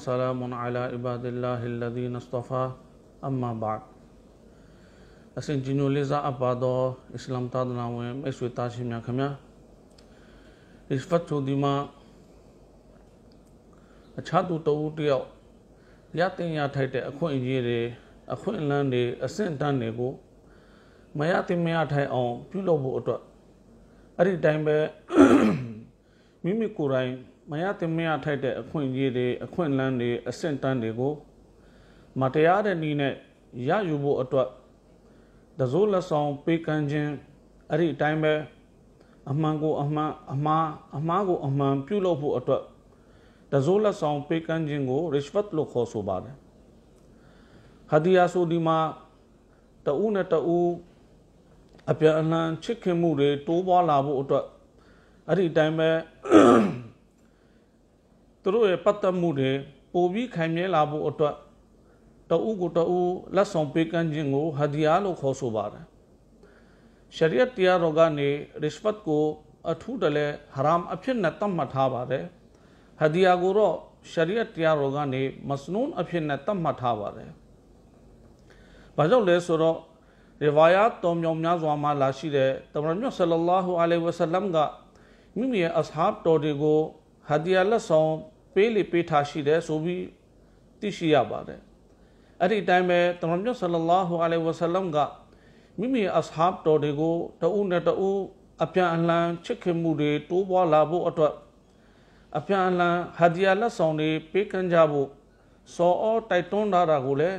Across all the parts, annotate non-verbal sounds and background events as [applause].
wasalamun ala ibadillahi alladhina astafa amma ba'd asin jinu leza abado islam ta dana we mes we ta shim nyakha mya is fatu di ma acha tu to u tyo ya tin ya thai te akhwin ji re akhwin lan de asin tan ne go ma ya tin ma ya thai aw pyu lo bu atwa ari tai be [coughs] mimi ku rai မရတင်မရထိုက်တဲ့အခွင့်အရေးတွေအခွင့်အလမ်းတွေအဆင့်တန်းတွေကိုမတရားတဲ့နည်းနဲ့ရယူဖို့အတွက်တစိုးလက်ဆောင်ပေးကမ်းခြင်းအဲ့ဒီအတိုင်းပဲအမှန်ကို အမှန်အမှားအမှားကိုအမှန်ပြုလုပ်ဖို့အတွက်တစိုးလက်ဆောင်ပေးကမ်းခြင်းကိုရစ်ဝတ်လို့ခေါ်ဆိုပါတယ်ဟဒီယာဆိုဒီမှာတဦးနဲ့တဦးအပြန်အလှန်ချစ်ခင်မှုတွေတိုးပွားလာဖို့အတွက်အဲ့ဒီအတိုင်းပဲသူတို့ရဲ့ပတ်သက်မှုတွေပိုပြီးခိုင်မြဲလာဖို့အတွက်တအုပ်ကိုတအုပ်လက်ဆောင်ပေးကမ်းခြင်းကိုဟဒီယာလို့ခေါ်ဆိုပါတယ်ရှရီယတ်တရားတော်ကနေရစ်ပတ်ကိုအထူးတလဲဟာရမ်အဖြစ်နဲ့သတ်မှတ်ထားပါတယ်ဟဒီယာကိုတော့ရှရီယတ်တရားတော်ကနေမစနူန်အဖြစ်နဲ့သတ်မှတ်ထားပါတယ်ဘာကြောင့်လဲဆိုတော့ riwayat တော်မြောင်များစွာမှာလာရှိတဲ့တမန်မြတ်ဆလ္လာဟူအလိုင်ဝဆလမ်ကမိမိရဲ့အစဟာဘ်တော်တွေကိုဟဒီယာလက်ဆောင်ပေးလေပေးထားရှိတယ်ဆိုပြီးသိရှိရပါတယ်အဲ့ဒီအတိုင်းပဲတမန်တော်ဆလလာဟူအလိုင်ဝဆလမ်ကမိမိအစဟာဘ်တော်တွေကိုတအုပ်နဲ့တအုပ်အပြန်အလှန်ချစ်ခင်မှုတွေတိုးပွားလာဖို့အတွက်အပြန်အလှန်ဟာဒီယာလက်ဆောင်တွေပေးကမ်းကြဖို့စောအောတိုက်တွန်းထားတာကိုလည်း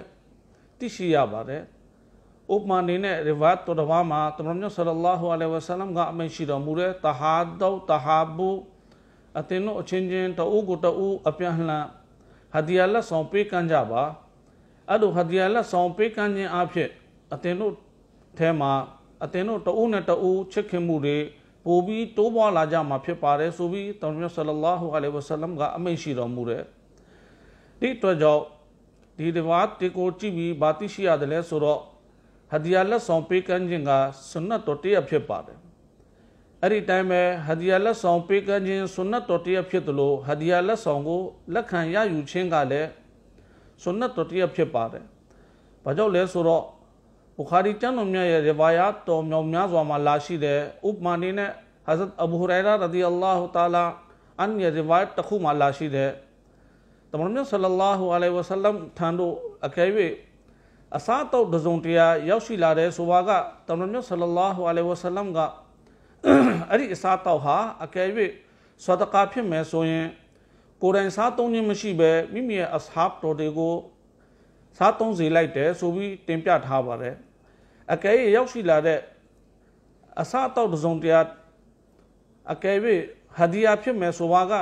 သိရှိရပါတယ်။ဥပမာအနေနဲ့ရီဗတ်တော်တော်မှာတမန်တော်ဆလလာဟူအလိုင်ဝဆလမ်ကအမိန့်ရှိတော်မူတဲ့တဟာဒေါတဟာဘူအသင်တို့အချင်းချင်းတအုပ်ကိုတအုပ်အပြန်လှန်ဟဒီယာလက်ဆောင်ပေးကမ်းကြပါအဲ့လိုဟဒီယာလက်ဆောင်ပေးကမ်းခြင်းအဖြစ်အသင်တို့ထဲမှာအသင်တို့တအုပ်နဲ့တအုပ်ချစ်ခင်မှုတွေပိုပြီးတိုးပွားလာကြမှာဖြစ်ပါတယ်ဆိုပြီးတောင်မြတ်ဆလလာဟူအလိုင်းဝဆလမ်ကအမိန့်ရှိတော်မူတယ်ဒီအတွက်ကြောင့်ဒီဒီဝါတေကိုကြည့်ပြီးဘာသိရှိရတယ်လဲဆိုတော့ဟဒီယာလက်ဆောင်ပေးကမ်းခြင်းကဆွနတ်တော်တရားဖြစ်ပါတယ်အဲ့ဒီတိုင်းပဲဟဒီယာလက်ဆောင်ပေးကမ်းခြင်းဆွန်နတ်တော်တရားဖြစ်သလိုဟဒီယာလက်ဆောင်ကိုလက်ခံရယူခြင်းကလည်းဆွန်နတ်တော်တရားဖြစ်ပါတယ်။ဘာကြောင့်လဲဆိုတော့ဘူခါရီကျမ်းတော်မြတ်ရဲ့ရဝါယာတော်မြောင်များစွာမှာလာရှိတဲ့ဥပမာနေနဲ့ဟဇရတ်အဘူဟူရိုင်ရာရဒီအလ္လာဟူတာလာအန်ရဲ့ရဝါယတ်တစ်ခုမှာလာရှိတဲ့တမန်တော်ဆလလာဟူအလိုင်ဝဆလမ်ထံသို့အကယ်၍အစားအသောက်တစုံတရာရောက်ရှိလာတဲ့ဆိုပါကတမန်တော်ဆလလာဟူအလိုင်ဝဆလမ်ကအဲ့ဒီအစားတောက်ဟာအကယ်၍ဆွာတကာဖြစ်မယ်ဆိုရင် ကိုယ်တိုင်စားသုံးခြင်းမရှိဘဲမိမိရဲ့အစဟာဘ်တော်တွေကိုစားသုံးစေလိုက်တယ်ဆိုပြီးတင်ပြထားပါတယ်အကယ်၍ရောက်ရှိလာတဲ့အစားအသောက်တစုံတရာအကယ်၍ဟဒီယာဖြစ်မယ်ဆိုပါက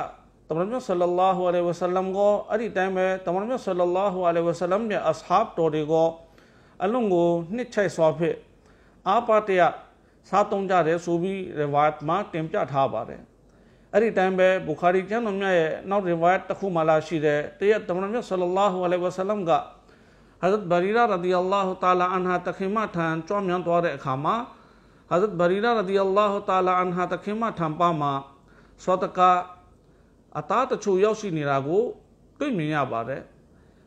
တမန်တော်ဆလလာဟူအလိုင်ဝဆလမ်ကိုအဲ့ဒီတိုင်းပဲတမန်တော်ဆလလာဟူအလိုင်ဝဆလမ်ရဲ့အစဟာဘ်တော်တွေကိုအလုံးကို နှစ်ချိုက်စွာဖြင့်အာပါတရစားသုံးကြတယ်ဆိုပြီး riwayat မှာတင်ပြထားပါတယ်အဲ့ဒီတိုင်းပဲဘူခါရီကျမ်းတော်မြတ်ရဲ့နောက် riwayat တစ်ခုမှလာရှိတဲ့တရက်တမန်မြတ်ဆလလာဟူအလိုင်ဝဆလမ်က حضرت ဘရီရာရဒီအလ္လာဟူတာလာအန်ဟာတခင်မထံကြွမြန်းသွားတဲ့အခါမှာ حضرت ဘရီရာရဒီအလ္လာဟူတာလာအန်ဟာတခင်မထံပါမှာစောတကအသားတချို့ရောက်ရှိနေတာကို တွေ့မြင်ရပါတယ်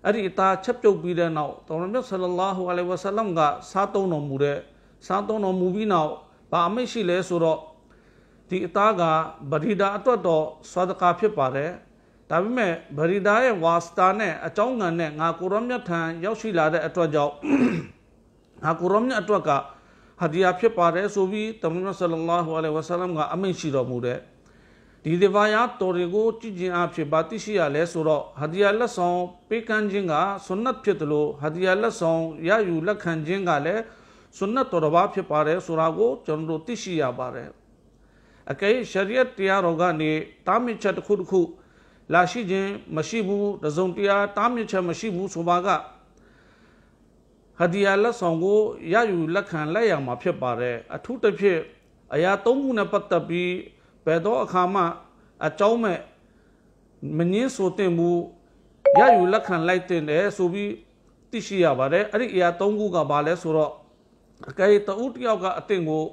အဲ့ဒီအသားချက်ပြုတ်ပြီးတဲ့နောက်တမန်မြတ်ဆလလာဟူအလိုင်ဝဆလမ်ကစားသုံးတော်မူတဲ့စားသုံးတော်မူပြီးနောက်ဘာမိတ်ရှိလဲဆိုတော့ဒီအသားကဗရိဒာအတွက်တော့ဆွာဒကာဖြစ်ပါတယ်ဒါပေမဲ့ဗရိဒာရဲ့ဝါစတာနဲ့အကြောင်းငံနဲ့ငါကိုရောမြတ်ထံရောက်ရှိလာတဲ့အတွက်ကြောင့်ငါကိုရောမြတ်အတွက်ကဟဒီယာဖြစ်ပါတယ်ဆိုပြီးတမန်တော်ဆလလာဟူအလိုင်းဝါဆလမ်ကအမိန့်ရှိတော်မူတဲ့ဒီဒီဗာယာတော်တွေကိုကြည်ကျင်အဖြစ်ပါသိရှိရလဲဆိုတော့ဟဒီယာလက်ဆောင် ပေးကမ်းခြင်းကဆွန်နတ်ဖြစ်တယ်လို့ဟဒီယာလက်ဆောင်ရယူလက်ခံခြင်းကလည်းဆွန်နတ်တော်တစ်ပါးဖြစ်ပါတယ်ဆိုတာကိုကျွန်တော်တို့သိရှိရပါတယ်အကယ်ရှရီယတ်တရားတော်ကနေတားမြစ်ချက်တစ်ခုတစ်ခု လာရှိခြင်းမရှိဘူးတစုံတရားတားမြစ်ချက်မရှိဘူးဆိုပါကဟဒီယာလက်ဆောင်ကိုရယူလက်ခံလက်ရမှာဖြစ်ပါတယ်အထူးသဖြင့်အရာ၃ခုနဲ့ပတ်သက်ပြီးဘယ်တော့အခါမှ အကြောင်းမဲ့မငင်းဆိုတင်မှုရယူလက်ခံလိုက်တင်တယ်ဆိုပြီးသိရှိရပါတယ်အဲ့ဒီအရာ၃ခုကဘာလဲဆိုတော့အကယ်တဦးတယောက်ကအတင်ကို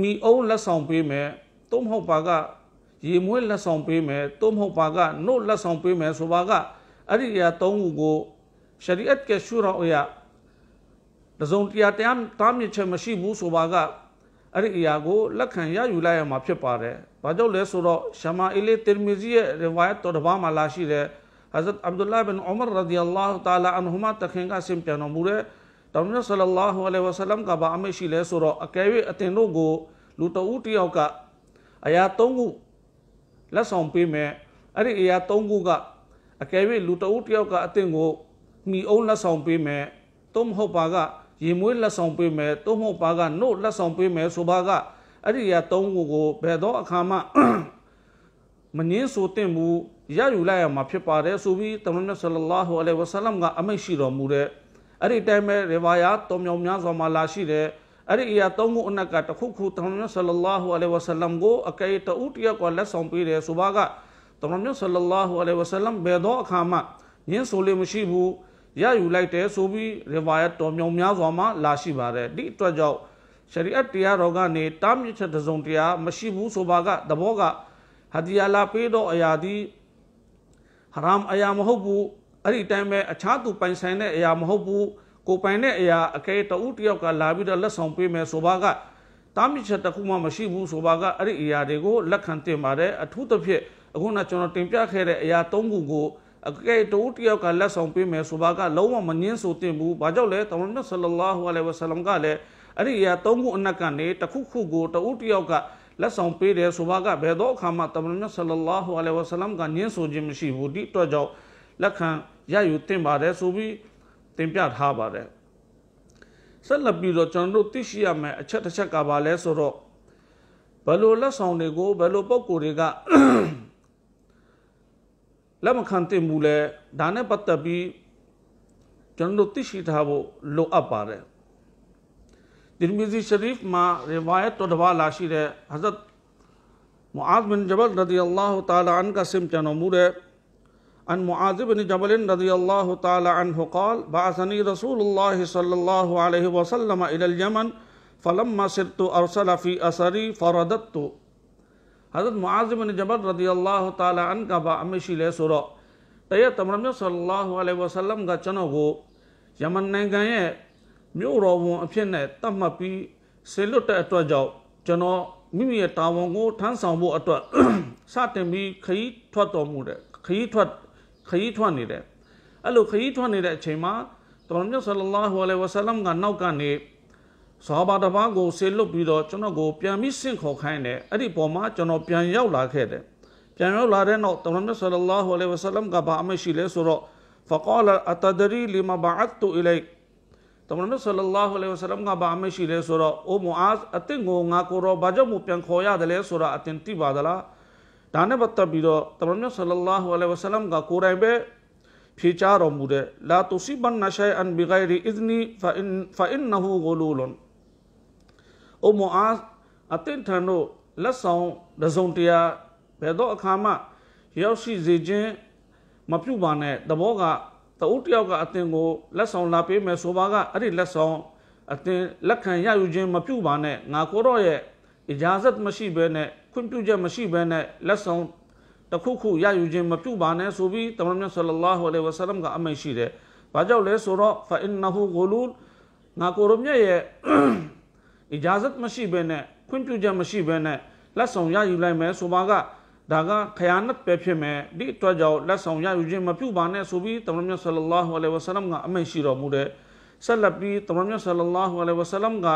မိအုံးလက်ဆောင်ပေးမယ်သို့မဟုတ်ပါကရေမွေးလက်ဆောင်ပေးမယ်သို့မဟုတ်ပါကနှုတ်လက်ဆောင်ပေးမယ်ဆိုပါကအဲ့ဒီအရာသုံးခုကိုရှရီအတ်ကရှူရာအရာတစုံတရာတရားတားမြစ်ချက်မရှိဘူးဆိုပါကအဲ့ဒီအရာကိုလက်ခံရယူလိုက်ရမှာဖြစ်ပါတယ်။ဘာကြောင့်လဲဆိုတော့ရှမာအီလီတီမီဇီရဲ့ riwayat တော်တစ်ပါးမှာလာရှိတဲ့ Hazrat Abdullah bin Umar radiyallahu ta'ala anhuma တခင်ကဆင်ပြန်တော်မူတဲ့တော်မြတ်ဆလလာဟူအလัยဝဆလမ်ကဘာအမိရှိလဲဆိုတော့အကယ်၍အတင်တို့ကိုလူတဦးတယောက်ကအရာ၃ခုလက်ဆောင်ပေးမယ်အဲ့ဒီအရာ၃ခုကအကယ်၍လူတဦးတယောက်ကအတင်ကိုမိအုံးလက်ဆောင်ပေးမယ်သို့မဟုတ်ပါက ရေမွေးလက်ဆောင်ပေးမယ်သို့မဟုတ်ပါကနှုတ်လက်ဆောင်ပေးမယ်ဆိုပါကအဲ့ဒီအရာ၃ခုကိုဘယ်သောအခါမှမငင်းဆိုတင်မှုရယူလိုက်ရမှာဖြစ်ပါတယ်ဆိုပြီးတမန်တော်ဆလလာဟူအလัยဝဆလမ်ကအမိန့်ရှိတော်မူတဲ့အဲ့ဒီတိုင်းပဲရေဝါယာတုံမြောင်များစွာမှာလာရှိတဲ့အဲ့ဒီအရာသုံးခုအနက်ကတစ်ခုခုတမန်တော်ဆလလာဟူအလိုင်ဝဆလမ်ကိုအကဲတူတရကလက်ဆောင်ပေးတယ်ဆိုပါကတမန်တော်ဆလလာဟူအလိုင်ဝဆလမ်ဘယ်တော့အခါမှညင်းဆိုလို့မရှိဘူးရယူလိုက်တယ်ဆိုပြီးရေဝါယာတော်မြောင်များစွာမှာလာရှိပါတယ်ဒီအတွက်ကြောင့်ရှရီအတ်တရားတော်ကနေတားမြစ်ချက်တစုံတရားမရှိဘူးဆိုပါကသဘောကဟဒီယာလာပေးတော့အရာဒီဟရမ်အရာမဟုတ်ဘူးအဲ့ဒီအတိုင်းပဲအခြားသူပိုင်ဆိုင်တဲ့အရာမဟုတ်ဘူးကိုပိုင်တဲ့အရာအကဲတဦးတယောက်ကလာပြီးတော့လက်ဆောင်ပေးမယ်ဆိုပါကတားမြစ်ချက်တစ်ခုမှမရှိဘူးဆိုပါကအဲ့ဒီအရာတွေကိုလက်ခံတင်ပါတယ်အထူးသဖြင့်အခုနကျွန်တော်တင်ပြခဲ့တဲ့အရာ၃ခုကိုအကဲတူတယောက်ကလက်ဆောင်ပေးမယ်ဆိုပါကလုံးဝမငင်းဆိုတင်ဘူး။ဘာကြောင့်လဲတမန်တော်ဆလလာဟူအလိုင်ဝဆလမ်ကလည်းအဲ့ဒီအရာ၃ခုအနက်ကနေတစ်ခုခုကိုတူတယောက်ကလက်ဆောင်ပေးတယ်ဆိုပါကဘယ်တော့အခါမှတမန်တော်ဆလလာဟူအလိုင်ဝဆလမ်ကငင်းဆိုခြင်းမရှိဘူး။ဒီအတွက်ကြောင့်လက်ခံရယူတင်ပါတယ်ဆိုပြီးတင်ပြထားပါတယ်ဆက်လက်ပြီးတော့ကျွန်တော်တို့သိရှိရမယ့်အချက်တစ်ချက်ကပါလဲဆိုတော့ဘယ်လိုလက်ဆောင်တွေကိုဘယ်လိုပုံကိုယ်တွေကလက်မခံတင်ဘူးလဲဒါနဲ့ပတ်သက်ပြီးကျွန်တော်တို့သိရှိထားဖို့လိုအပ်ပါတယ်ဒီမီဇီရှရီဖ်မှာရီဝါယတ်တော်တစ်ပါးလာရှိတဲ့ဟဇရတ်မူအာဇ်ဘင်ဂျဘရ်ရဒီအလ္လာဟူတာလာအန်ကဆင်ကျွန်တော်မူတဲ့ عن معاذ بن جبل رضي الله تعالى عنه قال بعثني رسول الله صلى الله عليه وسلم إلى اليمن فلما سرت أرسل في أثري فرددت حضرت معاذ بن جبل رضي الله تعالى عنه का बामेशी ले सुरो तय तमरम सल्लल्लाहु अलैहि वसल्लम का चनो को यमन ने गए မြို့တော်ဝန်အဖြစ်နဲ့တတ်မှတ်ပြီးဆေလွတ်တဲ့အတွက်ကြောင့်ကျွန်တော်မိမိရဲ့တာဝန်ကိုထမ်းဆောင်ဖို့အတွက်စတင်ပြီးခရီးထွက်တော်မူတဲ့ခရီးထွက်ခရီးထွက်နေတယ်အဲ့လိုခရီးထွက်နေတဲ့အချိန်မှာတမန်တော်ဆလလာဟူအလัยဟိဝဆလမ်ကနောက်ကနေဆဟာဘာတပါးကိုဆေလွတ်ပြီးတော့ကျွန်တော်ကိုပြန်ပြီးဆင့်ခေါ်ခိုင်းတယ်အဲ့ဒီပုံမှာကျွန်တော်ပြန်ရောက်လာခဲ့တယ်ပြန်ရောက်လာတဲ့နောက်တမန်တော်ဆလလာဟူအလัยဟိဝဆလမ်ကဘာအမရှိလဲဆိုတော့ဖကောလာအတဒရီလီမဘာတ်တူအီလိုက်တမန်တော်ဆလလာဟူအလัยဟိဝဆလမ်ကဘာအမရှိလဲဆိုတော့အိုမူအာစ်အသင်ကိုငါကိုရောဘာကြောင့်မပြန်ခေါ်ရတယ်လဲဆိုတာအသင်သိပါသလားဒါနဲ့ပတ်သက်ပြီးတော့တမန်တော်ဆလလာဟူအလိုင်းဝဆလမ်ကကိုယ်တိုင်ပဲဖြေချတော်မူတဲ့လာတူစီဘန်နရှိုင်အန်ဘီဂိုင်ရီအစ်နီဖာအင်ဖာအင်နဟူဂိုလူလွန်အိုမူအာအတင်ထန်တို့လက်ဆောင်ဒဇုံတရားဘယ်တော့အခါမှ ရောက်ရှိစေခြင်းမပြုပါနဲ့တဘောကတအုပ်တယောက်ကအတင်ကို လက်ဆောင်လာပေးမယ်ဆိုပါကအဲ့ဒီလက်ဆောင်အတင်လက်ခံရယူခြင်းမပြုပါနဲ့ငါကိုတော့ရဲ့ اجازت မရှိဘဲနဲ့ခွင့်ပြုချက်မရှိဘဲနဲ့လက်ဆောင်တစ်ခုခုရယူခြင်းမပြုပါနဲ့ဆိုပြီးတမန်တော်ဆလလာဟူအလိုင်ဝဆလမ်ကအမိန့်ရှိတယ်။ဘာကြောင့်လဲဆိုတော့ဖအင်နဟူဂူလူငါကိုရမြတ်ရဲ့ اجازت မရှိဘဲနဲ့ခွင့်ပြုချက်မရှိဘဲနဲ့လက်ဆောင်ရယူလိုက်မယ်ဆိုပါကဒါကခယာနတ်ပဲဖြစ်မယ်ဒီအတွက်ကြောင့်လက်ဆောင်ရယူခြင်းမပြုပါနဲ့ဆိုပြီးတမန်တော်ဆလလာဟူအလိုင်ဝဆလမ်ကအမိန့်ရှိတော်မူတယ်။ဆက်လက်ပြီးတမန်တော်ဆလလာဟူအလိုင်ဝဆလမ်က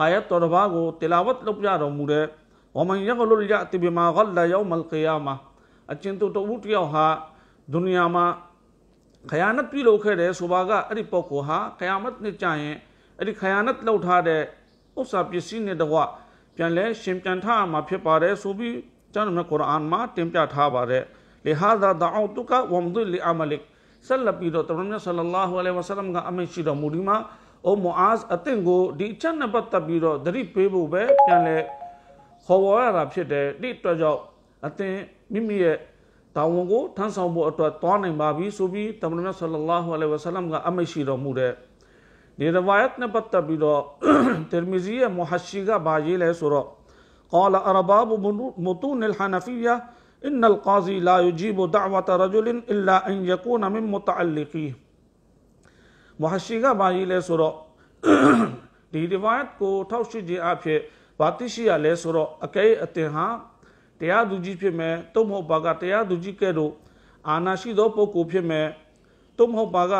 အာယတ်တော်တစ်ပါးကိုတလာဝတ်လုပ်ကြတော်မူတယ်။ဝမန်ယဂလုလ်ယအတိဘီမာဂလယောမလ်ကီယာမအချင်းတူတူတယောက်ဟာဒုနီယာမှာခယာနတ်ပြုလုပ်ခဲ့တယ်ဆိုပါကအဲ့ဒီပုဂ္ဂိုလ်ဟာခယာမတ်နဲ့ကြာရင်အဲ့ဒီခယာနတ်လောက်ထားတဲ့ဥစ္စာပစ္စည်းနဲ့တကွပြန်လဲရှင်ပြန်ထမှာဖြစ်ပါတယ်ဆိုပြီးကျွန်တော်မြတ်ကုရ်အာန်မှာတင်ပြထားပါတယ်လီဟာဇာဒါအူတုကဝမ်ဒူလီအမလစ်ဆက်လက်ပြီးတော့တမန်မြတ်ဆလလာဟူအလัยဟိဝဆလမ်ကအမင်ရှိတော်မူဒီမှာအိုမူအာဇ်အသင်ကိုဒီအချက်နဲ့ပတ်သက်ပြီးတော့သတိပေးဖို့ပဲပြန်လဲခေါ်ပေါ်ရတာဖြစ်တယ်ဒီအတွက်ကြောင့်အသင်မိမိရဲ့တာဝန်ကိုထမ်းဆောင်ဖို့အတွက်သွားနိုင်ပါပြီဆိုပြီးတမန်တော်ဆလလာဟူအလိုင်ဝဆလမ်ကအမိတ်ရှိတော်မူတဲ့ဒီရဝါယတ်နဲ့ပတ်သက်ပြီးတော့တရမီဇီရဲ့မူဟရှိကဘာရေးလဲဆိုတော့ قال أرباب متون الحنفية إن القاضي لا يجيب دعوة رجل إلا أن يكون من متعلقيه မူဟရှိကဘာရေးလဲဆိုတော့ဒီ riwayat ကိုထောက်ရှိခြင်းအဖြစ်ဘာသိရှိရလဲဆိုတော့အကဲအတင်ဟာတရားသူကြီးဖြစ်မယ်သို့မဟုတ်ပါကတရားသူကြီးကဲ့သို့အာဏာရှိသောပုဂ္ဂိုလ်ဖြစ်မယ်သို့မဟုတ်ပါက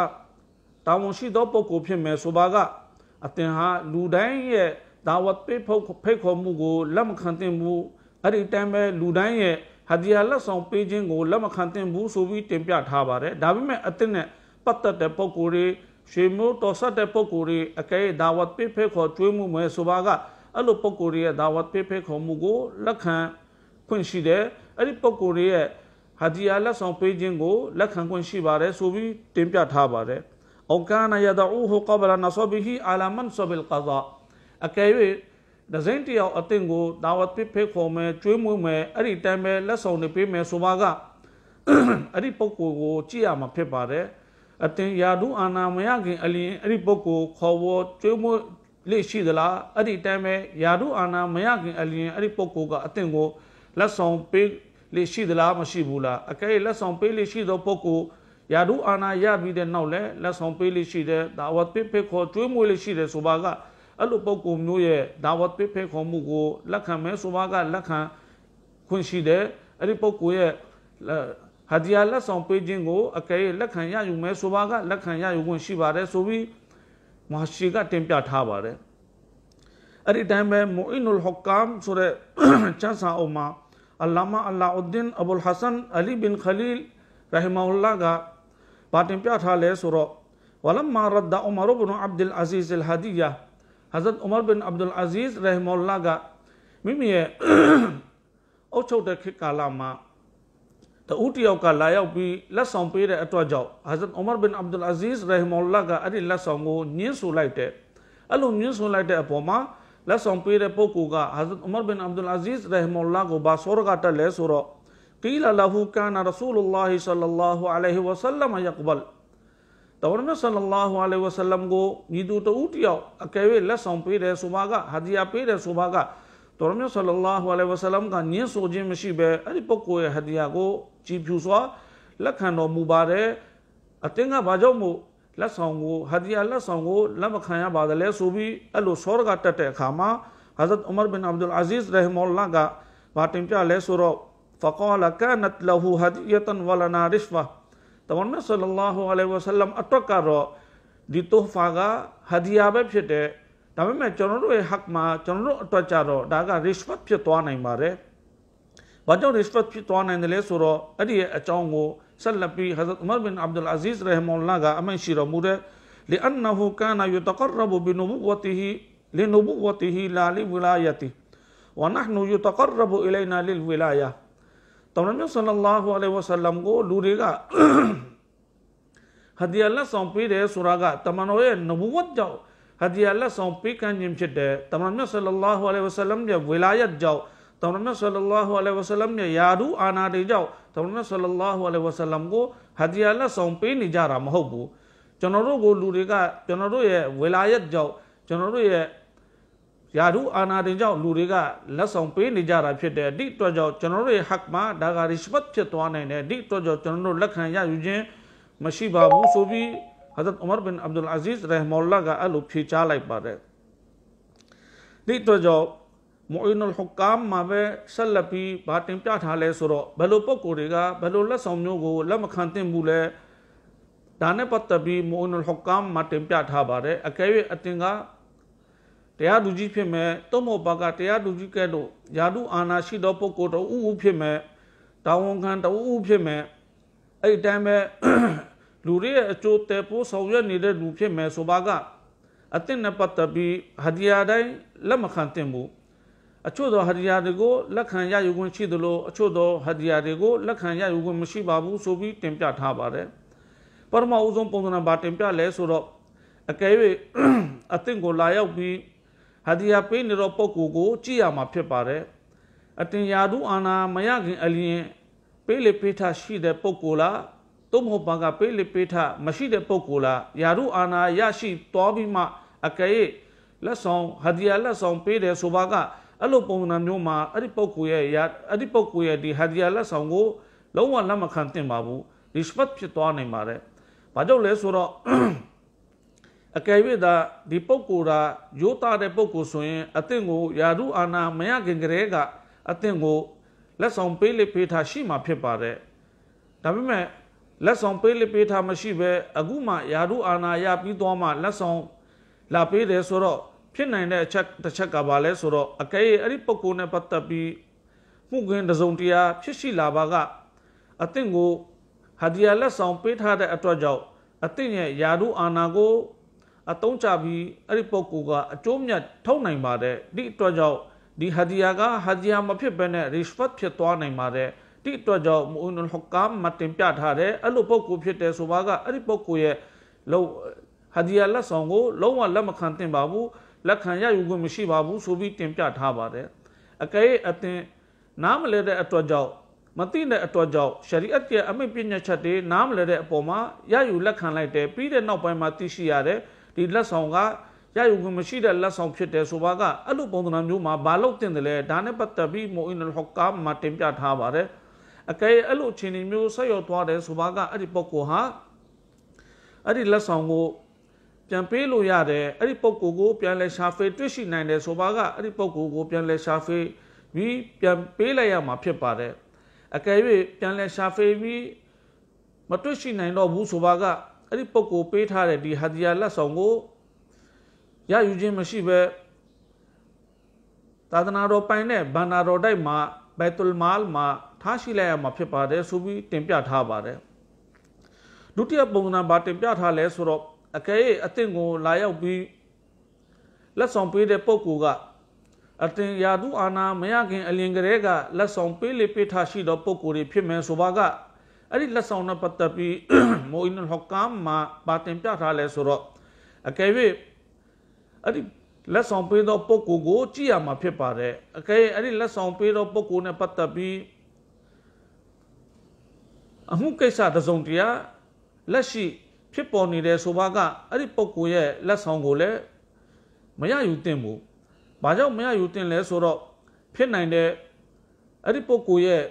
တာဝန်ရှိသောပုဂ္ဂိုလ်ဖြစ်မယ်ဆိုပါကအတင်ဟာလူတိုင်းရဲ့ဒါဝတ်ပိဖို့ဖိတ်ခေါ်မှုကိုလက်မခံသင့်ဘူးအဲ့ဒီတိုင်းပဲလူတိုင်းရဲ့ဟာဒီယာလက်ဆောင်ပေးခြင်းကိုလက်မခံသင့်ဘူးဆိုပြီး တင်ပြထားပါတယ်ဒါပေမဲ့အတင်နဲ့ပတ်သက်တဲ့ပုဂ္ဂိုလ်တွေရွှေမိုးတော်ဆက်တဲ့ပုဂ္ဂိုလ်တွေအကဲဒါဝတ်ပိဖိတ်ခေါ်ကျွေးမှုမယ်ဆိုပါကအဲ့လိုပုံကိုယ်ရဲ့ဒါဝတ်ပေးဖိတ်ခေါ်မှုကိုလက်ခံခွင့်ရှိတယ်အဲ့ဒီပုံကိုယ်ရဲ့ဟာဒီယာလက်ဆောင်ပေးခြင်းကိုလက်ခံခွင့်ရှိပါတယ်ဆိုပြီးတင်ပြထားပါတယ်အော်ကာနယဒူဟူကဘလနဆဘဟီအလာမန်ဆဘလ်ကဇာအကယ်၍ဒဇိန်တယောက်အသင်ကိုဒါဝတ်ပေးဖိတ်ခေါ်မယ်ကျွေးမွေးမယ်အဲ့ဒီတိုင်ပဲလက်ဆောင်တွေပေးမယ်ဆိုပါကအဲ့ဒီပုံကိုယ်ကို ကြည့်ရမှာဖြစ်ပါတယ်အတင်ယာဒူအာနာမယခင်အလင်းအဲ့ဒီပုဂ္ဂိုလ်ခေါ်ဝေါ်ကျွေးမွေးလိရှိသလားအဲ့ဒီတိုင်းပဲယာတို့အာနာမရခင်အလျင်အဲ့ဒီပုဂ္ဂိုလ်က အသင်ကိုလက်ဆောင်ပေးလိရှိသလားမရှိဘူးလားအကယ်လက်ဆောင်ပေးလိရှိသောပုဂ္ဂိုလ်ယာတို့အာနာရပြီးတဲ့နောက်လဲလက်ဆောင်ပေးလိရှိတဲ့ဒါဝတ်ပိဖိခေါ်ကျွေးမွေးလိရှိတဲ့ဆိုပါကအဲ့လိုပုဂ္ဂိုလ်မျိုးရဲ့ဒါဝတ်ပိဖိခေါ်မှုကိုလက်ခံမဲဆိုပါကလက်ခံခွင့်ရှိတဲ့အဲ့ဒီပုဂ္ဂိုလ်ရဲ့ဟာဒီယာလက်ဆောင်ပေးခြင်းကိုအကယ်လက်ခံရယူမဲဆိုပါကလက်ခံရယူခွင့်ရှိပါတယ်ဆိုပြီး महाशीगा टेम पे अठा बारे अरे टाइम में मोइनुल हकाम सुरे चसा उमा अल्लामा अल्लाउद्दीन अबुल हसन अली बिन खलील रहमहुल्ला का पाटिम पे अठा ले सुरो वलम्मा रद्दा उमर बिन अब्दुल अजीज अल हदिया हजरत उमर बिन अब्दुल अजीज रहमहुल्ला का मिमिए ओ छोटे कालामा တဦးတယောက်ကလာရောက်ပြီးလက်ဆောင်ပေးတဲ့အတွက်ကြောင့်ဟာဇတ်အိုမာဘင်အဗ်ဒူလ်အဇီးရဟီမောလ္လာကအဲ့ဒီလက်ဆောင်ကိုညှင်းဆူလိုက်တဲ့အဲ့လိုညှင်းဆူလိုက်တဲ့အပေါ်မှာလက်ဆောင်ပေးတဲ့ပုဂ္ဂိုလ်ကဟာဇတ်အိုမာဘင်အဗ်ဒူလ်အဇီးရဟီမောလ္လာကိုဘာဆောရကတက်လဲဆိုတော့ကီလာလဟူကာနာရဆူလူလ္လာဟီဆလ္လာဟူအလိုင်ဟီဝဆလမ်ယကဘလ်တော်ရမဆလ္လာဟူအလိုင်ဝဆလမ်ကိုညီသူတဦးတယောက်အကယ်၍လက်ဆောင်ပေးတယ်ဆိုပါကဟာဒီယာပေးတယ်ဆိုပါက 돌며 살lallahu 알레 와살람가 니 소지 미시베 아니 복고의 하디야고 지표소아 락한도 무바레 아땡가 바죠무 လက်ဆောင်ကိုဟာဒီယာလက်ဆောင်ကိုလက်မခံရပါသလဲဆိုပြီးအဲ့လိုဆောရကတက်တဲ့အခါမှာဟာဇတ်ဥမာဘင်အဗ်ဒุลအာဇီဇ်ရဟမောလ္လာကဘာတင်ပြလဲဆိုတော့ فقال كانت له هدية ولنا رشوة တမန်မဆလ္လာဟူအလိုင်းဝါဆလမ်အတော့ကတော့ဒီတိုဖာကဟာဒီယာပဲဖြစ်တဲ့ဒါပေမဲ့ကျွန်တော်တို့ရဲ့ hack မှာကျွန်တော်တို့အတွက်ကြတော့ဒါက respect ဖြစ်သွားနိုင်ပါတယ်။ဘာကြောင့် respect ဖြစ်သွားနိုင်တယ်လဲဆိုတော့အဲ့ဒီရဲ့အကြောင်းကိုဆက်လက်ပြီး Hazrat Umar bin Abdul Aziz rahimahullah ကအမှန်ရှိတော်မူတဲ့ لأنه كان يتقرب بنبوته لنبوته لا لولايته ونحن يتقرب إلينا للولاية တော်မြတ်ဆလလာဟူအလိုင်းဝဆလမ်ကိုလူတွေကဟဒီအလ္လာဟ်ဆောင်ပေးတယ်ဆိုတာကတမန်တော်ရဲ့နဗူဝတ်ကြောင့်ဟဒီယာလက်ဆောင်ပေးကမ်းခြင်းဖြစ်တယ်တမန်တော်ဆလလာဟူအလိုင်းဝဆလမ်ရဲ့ဝလာယတ်ကြောင့်တမန်တော်ဆလလာဟူအလိုင်းဝဆလမ်ရဲ့ယာဒူအာနာတေကြောင့်တမန်တော်ဆလလာဟူအလိုင်းဝဆလမ်ကိုဟဒီယာလက်ဆောင်ပေးနေကြတာမဟုတ်ဘူးကျွန်တော်တို့ကိုလူတွေကကျွန်တော်တို့ရဲ့ဝလာယတ်ကြောင့်ကျွန်တော်တို့ရဲ့ယာဒူအာနာတင်ကြောင့်လူတွေကလက်ဆောင်ပေးနေကြတာဖြစ်တဲ့ဒီအတွက်ကြောင့်ကျွန်တော်တို့ရဲ့ဟက်မှာဒါကရစ်ဘတ်ဖြစ်သွားနိုင်တယ်ဒီအတွက်ကြောင့်ကျွန်တော်တို့လက်ခံရယူခြင်းမရှိပါဘူးဆိုပြီး Hazrat Umar bin Abdul Aziz Rahmullah ကအဲ့လိုဖြေချလိုက်ပါတယ်ဒီတော့ကြောင့်မူအင်းလ်ဟူကမ်မှာပဲဆက်လက်ပြီးဗာတင်ပြထားလဲဆိုတော့ဘယ်လိုပုံကိုယ်တွေကဘယ်လိုလက်ဆောင်မျိုးကိုလက်မခံသင့်ဘူးလဲဒါနဲ့ပတ်သက်ပြီးမူအင်းလ်ဟူကမ်မှာတင်ပြထားပါတယ်အကယ်၍အတင်ကတရားသူကြီးဖြစ်မဲ့တုံမောပါကတရားသူကြီးကဲ့သို့ယာတုအာနာရှိသောပုဂ္ဂိုလ်တော်ဥဥဖြစ်မဲ့တာဝန်ခံတော်ဥဥဖြစ်မဲ့အဲ့ဒီတိုင်းပဲလူတွေရဲ့အကျိုးတည်ပိုးဆောင်ရွက်နေတဲ့လူဖြစ်မယ်ဆိုပါကအသင့်နဲ့ပတ်သက်ပြီးဟဒီယာတိုင်းလက်မခံသင့်ဘူးအချို့သောဟဒီယာတွေကိုလက်ခံရယူခွင့်ရှိသလိုအချို့သောဟဒီယာတွေကိုလက်ခံရယူခွင့်မရှိပါဘူးဆိုပြီးတင်ပြထားပါတယ်ပထမအဦးဆုံးပုံစံဘာတင်ပြလဲဆိုတော့အကယ်၍အသင့်ကိုလာရောက်ပြီးဟဒီယာပေးနေတော့ပုံကိုကို ကြည့်ရမှာဖြစ်ပါတယ်အတင်ယာသူအာနာမရခင် အလျင် ပေးလေပေးထားရှိတဲ့ပုံကိုလားသို့မဟုတ်ဘာကပေးလိပေးထမရှိတဲ့ပုဂ္ဂိုလ်လားယာရုအာနာရရှိတော်ပြီးမှအကဲ့လက်ဆောင်ဟဒီယာလက်ဆောင် ပေးတယ်ဆိုပါကအဲ့လိုပုံစံမျိုးမှာအဲ့ဒီပုဂ္ဂိုလ်ရဲ့အဲ့ဒီပုဂ္ဂိုလ်ရဲ့ဒီဟဒီယာလက်ဆောင်ကိုလုံးဝလက်မခံသင့်ပါဘူးရီရှ်ဘတ်ဖြစ်သွားနိုင်ပါတယ်။ဘာကြောင့်လဲဆိုတော့အကယ်၍သာဒီပုဂ္ဂိုလ်ကရိုးသားတဲ့ပုဂ္ဂိုလ်ဆိုရင်အသင့်ကိုယာရုအာနာမရခင်ကလေးကအသင့်ကိုလက်ဆောင်ပေးလိပေးထားရှိမှဖြစ်ပါတယ်။ဒါပေမဲ့လက်ဆောင်ပေးလိပေးထားမရှိပဲအခုမှယာရုအာနာရပြီးသွားမှလက်ဆောင်လာပေးတယ်ဆိုတော့ဖြစ်နိုင်တဲ့အချက်တစ်ချက်ကပါလဲဆိုတော့အကဲအဲ့ဒီပုံကိုနဲ့ပတ်သက်ပြီးမှုကင်းတစုံတရာဖြစ်ရှိလာပါက အသင့်ကိုဟာဒီယာလက်ဆောင်ပေးထားတဲ့အတွက်ကြောင့်အသင့်ရဲ့ယာရုအာနာကိုအတုံးချပြီးအဲ့ဒီပုဂ္ဂိုလ်ကအကျိုးမြတ်ထုတ်နိုင်ပါတဲ့ဒီအတွက်ကြောင့်ဒီဟာဒီယာကဟာဒီယာမဖြစ်ဘဲနဲ့ရစ်ဖတ်ဖြစ်သွားနိုင်ပါတဲ့တိအတွက်ကြောင့်မူနုလ်ဟကမ်မတင်ပြထားတယ်အဲ့လိုပုံကိုဖြစ်တယ်ဆိုပါကအဲ့ဒီပုံကိုရဲ့လုံးဟာဒီယာလက်ဆောင်ကိုလုံးဝလက်မခံတင်ပါဘူးလက်ခံရယူခွင့်မရှိပါဘူးဆိုပြီးတင်ပြထားပါတယ်အကဲအတင်နားမလဲတဲ့အတွက်ကြောင့်မသိတဲ့အတွက်ကြောင့်ရှရီအတ်ရဲ့အမိန့်ပညာချက်တွေနားမလဲတဲ့အပေါ်မှာရယူလက်ခံလိုက်တယ်ပြီးတဲ့နောက်ပိုင်းမှာသိရှိရတယ်ဒီလက်ဆောင်ကရယူခွင့်မရှိတဲ့လက်ဆောင်ဖြစ်တယ်ဆိုပါကအဲ့လိုပုံစံမျိုးမှာဘာလို့တင်တယ်လဲဒါနဲ့ပတ်သက်ပြီးမိုအင်နလ်ဟော့ကာမှာတင်ပြထားပါတယ်။အကယ်အဲ့လိုအခြေအနေမျိုးဆက်ရောက်သွားတယ်ဆိုပါကအဲ့ဒီပုဂ္ဂိုလ်ဟာအဲ့ဒီလက်ဆောင်ကို ပြန်ပေးလို့ရတယ်အဲ့ဒီပုံကိုကိုပြန်လဲရှာဖေးတွေ့ရှိနိုင်တယ်ဆိုပါကအဲ့ဒီပုံကိုကိုပြန်လဲရှာဖေးပြီးပြန်ပေးလိုက်ရမှာ ဖြစ်ပါတယ်အကယ်၍ပြန်လဲရှာဖေးပြီးမတွေ့ရှိနိုင်တော့ဘူးဆိုပါကအဲ့ဒီပုံကို ပေးထားတဲ့ဒီဟာဒီယာလက်ဆောင်ကိုရယူခြင်းမရှိပဲသာသနာတော်ပိုင်တဲ့ဘန္နာတော်တိုက်မှာဘိုက်တူလ်မာလ်မှာထားရှိလိုက်ရမှာဖြစ်ပါတယ်ဆိုပြီးတင်ပြထားပါတယ်ဒုတိယပုံစံဘာတင်ပြထားလဲဆိုတော့အကယ်၍အသင်ကိုလာရောက်ပြီးလက်ဆောင်ပေးတဲ့ပုဂ္ဂိုလ်ကအတင်ရာသူအာနာမရခင်အလင်ကလေးကလက်ဆောင်ပေးလေပေးထားရှိသောပုဂ္ဂိုလ်တွေဖြစ်မယ်ဆိုပါကအဲ့ဒီလက်ဆောင်နဲ့ပတ်သက်ပြီးမိုအင်းဟော့ကမ်မှာပါတင်ပြထားလဲဆိုတော့အကယ်၍အဲ့ဒီလက်ဆောင်ပေးသောပုဂ္ဂိုလ်ကို ကြည့်ရမှာဖြစ်ပါတယ်အကယ်၍အဲ့ဒီလက်ဆောင်ပေးသောပုဂ္ဂိုလ်နဲ့ပတ်သက်ပြီးအမှုကိစ္စတစုံတရာလက်ရှိဖြစ်ပေါ်နေတယ်ဆိုပါကအဲ့ဒီပုံကိုရဲ့လက်ဆောင်ကိုလည်းမရယူတင်ဘူး။ဘာကြောင့်မရယူတင်လဲဆိုတော့ဖြစ်နိုင်တဲ့အဲ့ဒီပုံကိုရဲ့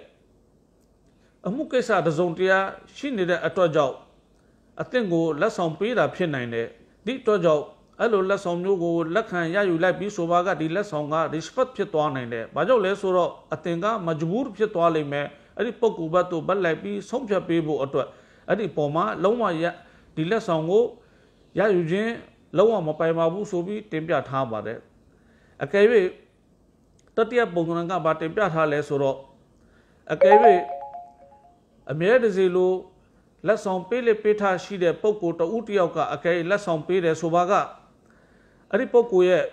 အမှုကိစ္စတစုံတရာရှိနေတဲ့အတွက်ကြောင့်အသင့်ကိုလက်ဆောင်ပေးတာဖြစ်နိုင်တယ်။ဒီအတွက်ကြောင့်အဲ့လိုလက်ဆောင်မျိုးကိုလက်ခံရယူလိုက်ပြီးဆိုပါကဒီလက်ဆောင်က respect ဖြစ်သွားနိုင်တယ်။ဘာကြောင့်လဲဆိုတော့အသင်ကမဂျဘူးဖြစ်သွားလိမ့်မယ်။အဲ့ဒီပုဂ္ဂိုလ်ဘက်သို့ဗတ်လိုက်ပြီးဆုံးဖြတ်ပေးဖို့အတွက်အဲ့ဒီပုံမှာလုံးဝရဒီလက်ဆောင်ကိုရယူခြင်းလုံးဝမပိုင်ပါဘူးဆိုပြီးတင်ပြထားပါတယ်အကယ်၍တတိယပုံသဏ္ဍာန်ကဘာတင်ပြထားလဲဆိုတော့အကယ်၍အမြဲတစေလို့လက်ဆောင်ပေးလေပေးထားရှိတဲ့ပုံကိုတဦးတယောက်ကအကယ်လက်ဆောင်ပေးတယ်ဆိုပါကအဲ့ဒီပုံကိုရဲ့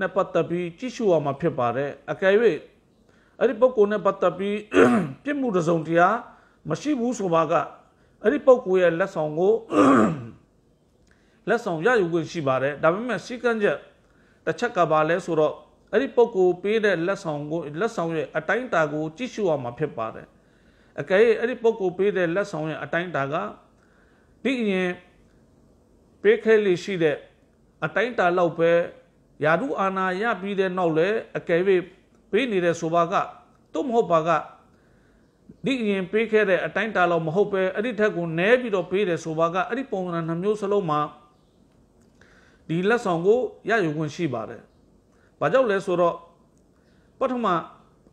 နဲ့ပတ်သက်ပြီးကြည့်ရှုရမှာဖြစ်ပါတယ်အကယ်၍အဲ့ဒီပုဂ္ဂိုလ်နဲ့ပတ်သက်ပြီးပြစ်မှုတစ်စုံတရာမရှိဘူးဆိုပါကအဲ့ဒီပုဂ္ဂိုလ်ရဲ့လက်ဆောင်ကိုလက်ဆောင်ရယူခွင့်ရှိပါတယ်ဒါပေမဲ့စီကံချက်တစ်ချက်ကပါလဲဆိုတော့အဲ့ဒီပုဂ္ဂိုလ်ပေးတဲ့လက်ဆောင်ကိုလက်ဆောင်ရဲ့အတိုင်းတာကိုကြည့်ရှုရမှာဖြစ်ပါတယ်အကယ်၍အဲ့ဒီပုဂ္ဂိုလ်ပေးတဲ့လက်ဆောင်ရဲ့အတိုင်းတာကပြီးရင်ပေးခဲလေးရှိတဲ့အတိုင်းတာလောက်ပဲယာရုအာနာရပြီးတဲ့နောက်လဲအကယ်၍ပေးနေတဲ့ဆိုပါကတို့မဟုတ်ပါကဒီရင်ပေးခဲ့တဲ့အတိုင်းတာလောက်မဟုတ်ပဲအဲ့ဒီထက်ကိုနည်းပြီးတော့ပေးတယ်ဆိုပါကအဲ့ဒီပုံစံနှမျိုးစလုံးမှာဒီလက်ဆောင်ကိုရယူခွင့်ရှိပါတယ်။ဘာကြောင့်လဲဆိုတော့ပထမ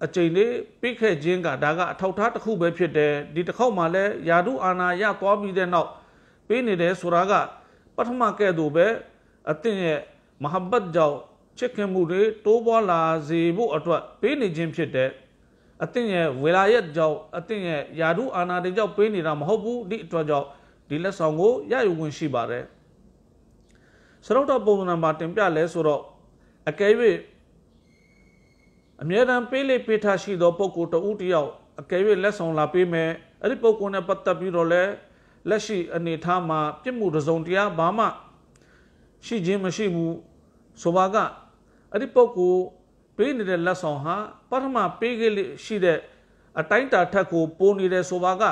အကြိမ်လေးပေးခဲ့ခြင်းကဒါကအထောက်ထားတစ်ခုပဲဖြစ်တယ်ဒီတစ်ခေါက်မှလည်းယာတုအာနာရသွားပြီးတဲ့နောက်ပေးနေတယ်ဆိုတာက ပထမကဲ့သို့ပဲအသင်ရဲ့မဟာဘတ်ကြောင့်ချစ်ခင်မှုတွေတိုးပွားလာစေဖို့အတွက်ပေးနေခြင်းဖြစ်တဲ့အသင့်ရဲ့ဝေလာရဲ့ကြောင့်အသင့်ရဲ့ယာဒုအာနာတွေကြောင့်ပေးနေတာမဟုတ်ဘူးဒီအတွက်ကြောင့်ဒီလက်ဆောင်ကိုရယူဝင်ရှိပါတယ်စရုပ်တော်ပုံစံမှာတင်ပြလဲဆိုတော့အကယ်၍အမြဲတမ်းပေးလေပေးထားရှိသောပုံကိုတဦးတယောက်အကယ်၍လက်ဆောင်လာပေးမယ်အဲ့ဒီပုံကိုနဲ့ပတ်သက်ပြီးတော့လဲလက်ရှိအနေအထားမှာပြစ်မှုတစုံတရားဘာမှရှိခြင်းမရှိဘူးဆိုပါကအဲ့ဒီပုဂ္ဂိုလ်ပေးနေတဲ့လက်ဆောင်ဟာပထမပေးခဲ့လို့ရှိတဲ့အတိုင်းတာထက်ကိုပိုနေတယ်ဆိုပါက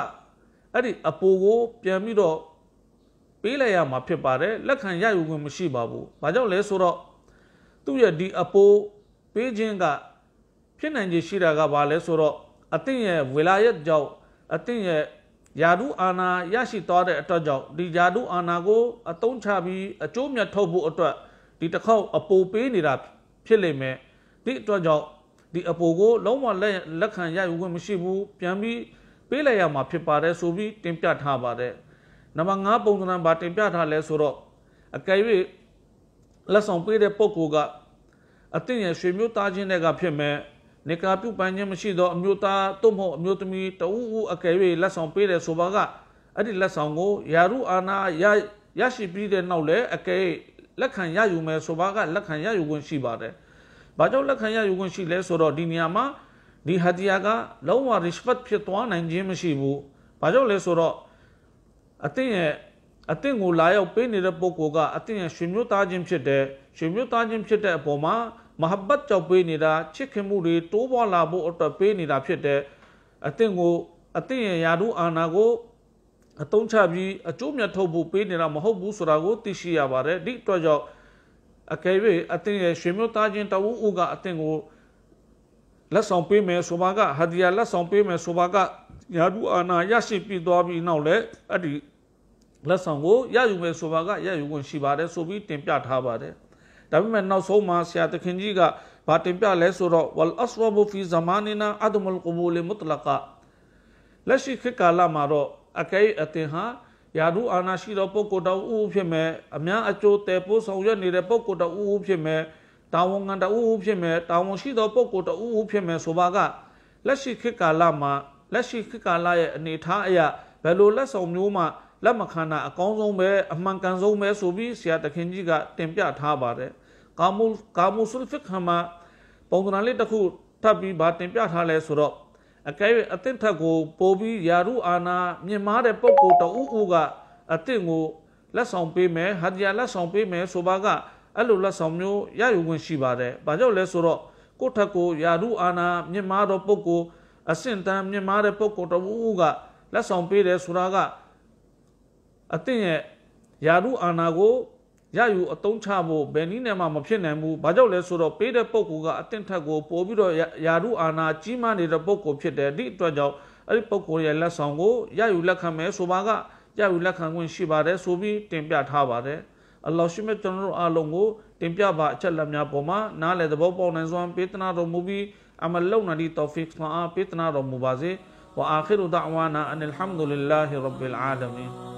အဲ့ဒီအပူကိုပြန်ပြီးတော့ပေးလိုက်ရမှာဖြစ်ပါတယ်လက်ခံရယူခွင့်မရှိပါဘူး။ဘာကြောင့်လဲဆိုတော့သူ့ရဲ့ဒီအပူပေးခြင်းကဖြစ်နိုင်ခြေရှိတာကဘာလဲဆိုတော့အသင့်ရဲ့ဝေလာရက်ကြောင့်အသင့်ရဲ့ယာဒုအာနာရရှိသွားတဲ့အတွက်ကြောင့်ဒီယာဒုအာနာကိုအသုံးချပြီးအကျိုးမြတ်ထုတ်ဖို့အတွက်ဒီတစ်ခေါက်အပူပေးနေတာဖြစ်လိမ့်မယ်ဒီအတွက်ကြောင့်ဒီအပိုကိုလုံးဝလက်လက်ခံရယူခွင့်မရှိဘူးပြန်ပြီးပေးလိုက်ရမှာဖြစ်ပါတယ်ဆိုပြီးတင်ပြထားပါတယ်နံပါတ်5ပုံစံပါတင်ပြထားလဲဆိုတော့အကယ်၍လက်ဆောင်ပေးတဲ့ပုဂ္ဂိုလ်ကအသင့်ရဲ့ရွှေမျိုးသားချင်းတွေကဖြစ်မဲ့နေကာပြုပန်းခြင်းမရှိသောအမျိုးသားသို့မဟုတ်အမျိုးသမီးတဦးဦးအကယ်၍လက်ဆောင်ပေးတယ်ဆိုပါကအဲ့ဒီလက်ဆောင်ကိုယာရုအာနာရရရှိပြီးတဲ့နောက်လဲအကယ်၍လက်ခံရယူမယ်ဆိုပါကလက်ခံရယူခွင့်ရှိပါတယ်။ဘာကြောင့်လက်ခံရယူခွင့်ရှိလဲဆိုတော့ဒီနေရာမှာဒီဟဒီယာက လုံးဝ respect ဖြစ်သွားနိုင်ခြင်းမရှိဘူး။ဘာကြောင့်လဲဆိုတော့အသင့်ရဲ့အသင့်ကိုလာရောက်ပေးနေတဲ့ပုဂ္ဂိုလ်ကအသင့်ရဲ့ရွှေမျိုးသားချင်းဖြစ်တဲ့ရွှေမျိုးသားချင်းဖြစ်တဲ့အပေါ်မှာမဟဘတ်ကြောင့်ပေးနေတာချစ်ခင်မှုတွေတိုးပွားလာဖို့အတွက်ပေးနေတာဖြစ်တဲ့အသင့်ကိုအသင့်ရဲ့ယာဒူအာနာကိုအသုံးချပြီးအကျိုးမြတ်ထုတ်ဖို့ပေးနေတာမဟုတ်ဘူးဆိုတာကိုသိရှိရပါတယ်ဒီအတွက်ကြောင့်အကယ်၍အသင်ရဲ့ရွှေမျိုးသားချင်းတဝူဦးကအသင်ကိုလက်ဆောင်ပေးမယ်ဆိုပါကဟာဒီယာလက်ဆောင်ပေးမယ်ဆိုပါကယာဒူအာနာရရှိပြီးသွားပြီးနောက်လည်းအဲ့ဒီလက်ဆောင်ကိုရယူမယ်ဆိုပါကရယူခွင့်ရှိပါတယ်ဆိုပြီးတင်ပြထားပါတယ်ဒါပေမဲ့နောက်ဆုံးမှာဆရာသခင်ကြီးကဘာတင်ပြလဲဆိုတော့ဝလ်အစဝဘူဖီဇမာနီနာအဒမလ်ကူဘူလ်မုတလကာလက်ရှိခေတ်ကာလမှာတော့အကဲအတင်ဟာယာဒူအာနာရှိသောပုဂ္ဂိုလ်တော်ဦးဖြစ်မယ်အများအကျိုးတည်ပို့ဆောင်ရွက်နေတဲ့ပုဂ္ဂိုလ်တော်ဦးဖြစ်မယ်တာဝန်ခံတော်ဦးဖြစ်မယ်တာဝန်ရှိသောပုဂ္ဂိုလ်တော်ဦးဖြစ်မယ်ဆိုပါကလက်ရှိခေတ်ကာလမှာလက်ရှိခေတ်ကာလရဲ့အနေအထားအရဘယ်လိုလက်ဆောင်မျိုးမှလက်မခံတာအကောင်းဆုံးပဲအမှန်ကန်ဆုံးပဲဆိုပြီးဆရာတခင်ကြီးကတင်ပြထားပါတယ်ကာမူကာမူဆူလ်ဖစ်ခ်မှာပုံသဏ္ဍာန်လေးတစ်ခုထပ်ပြီးဗာတင်ပြထားလဲဆိုတော့အကယ်၍အသင့်ထက်ကိုပိုပြီးယာရုအာနာမြင့်မားတဲ့ပုံကိုတဦးဦးကအသင့်ကိုလက်ဆောင်ပေးမယ်ဟာဒီယာလက်ဆောင်ပေးမယ်ဆိုပါကအဲ့လိုလက်ဆောင်မျိုးရယူခွင့်ရှိပါတယ်။ဘာကြောင့်လဲဆိုတော့ကိုထက်ကိုယာရုအာနာမြင့်မားသောပုံကိုအဆင့်တန်းမြင့်မားတဲ့ပုံကိုတဦးဦးကလက်ဆောင်ပေးတယ်ဆိုတာကအသင့်ရဲ့ယာရုအာနာကိုရယူအသုံးချဖို့ဘယ်နည်းနဲ့မှမဖြစ်နိုင်ဘူး။ဘာကြောင့်လဲဆိုတော့ပေးတဲ့ပုံကူကအတင့်ထက်ကိုပို့ပြီးတော့ယာရုအာနာကြီးမားနေတဲ့ပုံကူဖြစ်တယ်။ဒီအတွက်ကြောင့်အဲ့ဒီပုံကူရဲ့လက်ဆောင်ကိုရယူလက်ခံမယ်ဆိုပါကရယူလက်ခံခွင့်ရှိပါတယ်ဆိုပြီးတင်ပြထားပါတယ်။အလ္လာဟ်ရှိမဲ့ကျွန်တော်တို့အားလုံးကိုတင်ပြပါအချက်လက်များပေါ်မှာနားလည်သဘောပေါက်နိုင်စွာပေးသနာတော်မူပြီးအမလုံနာဒီတောဖီခ်မှာပေးသနာတော်မူပါစေ။ وآخر دعوانا أن الحمد لله رب العالمين